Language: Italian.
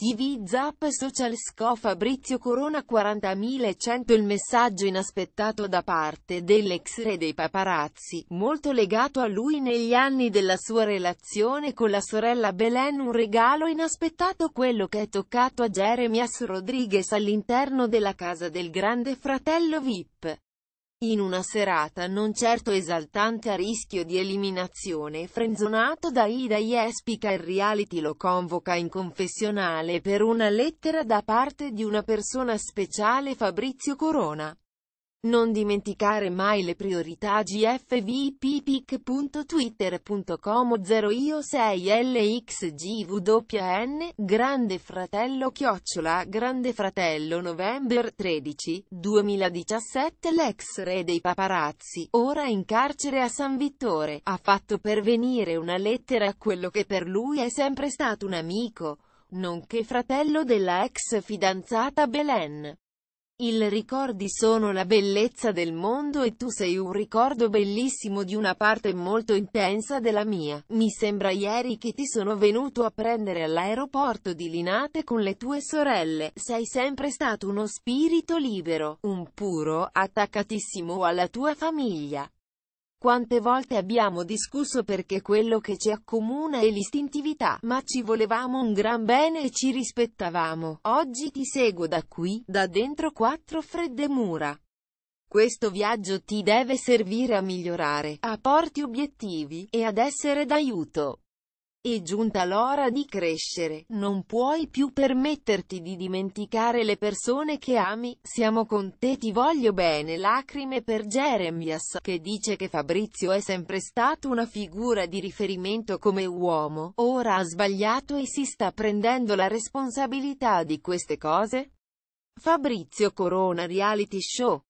TV Zap Social Sco Fabrizio Corona 40.100 Il messaggio inaspettato da parte dell'ex re dei paparazzi, molto legato a lui negli anni della sua relazione con la sorella Belen un regalo inaspettato quello che è toccato a Jeremias Rodriguez all'interno della casa del grande fratello VIP. In una serata non certo esaltante a rischio di eliminazione frenzonato da Ida Jespica il reality lo convoca in confessionale per una lettera da parte di una persona speciale Fabrizio Corona. Non dimenticare mai le priorità gfvppic.twitter.com 0io6lxgwn, Grande Fratello Chiocciola Grande Fratello November 13, 2017 L'ex re dei paparazzi, ora in carcere a San Vittore, ha fatto pervenire una lettera a quello che per lui è sempre stato un amico, nonché fratello della ex fidanzata Belen. Il ricordi sono la bellezza del mondo e tu sei un ricordo bellissimo di una parte molto intensa della mia. Mi sembra ieri che ti sono venuto a prendere all'aeroporto di Linate con le tue sorelle. Sei sempre stato uno spirito libero, un puro, attaccatissimo alla tua famiglia. Quante volte abbiamo discusso perché quello che ci accomuna è l'istintività, ma ci volevamo un gran bene e ci rispettavamo. Oggi ti seguo da qui, da dentro quattro fredde mura. Questo viaggio ti deve servire a migliorare, a porti obiettivi, e ad essere d'aiuto. È giunta l'ora di crescere, non puoi più permetterti di dimenticare le persone che ami, siamo con te ti voglio bene lacrime per Jeremias, che dice che Fabrizio è sempre stato una figura di riferimento come uomo, ora ha sbagliato e si sta prendendo la responsabilità di queste cose? Fabrizio Corona Reality Show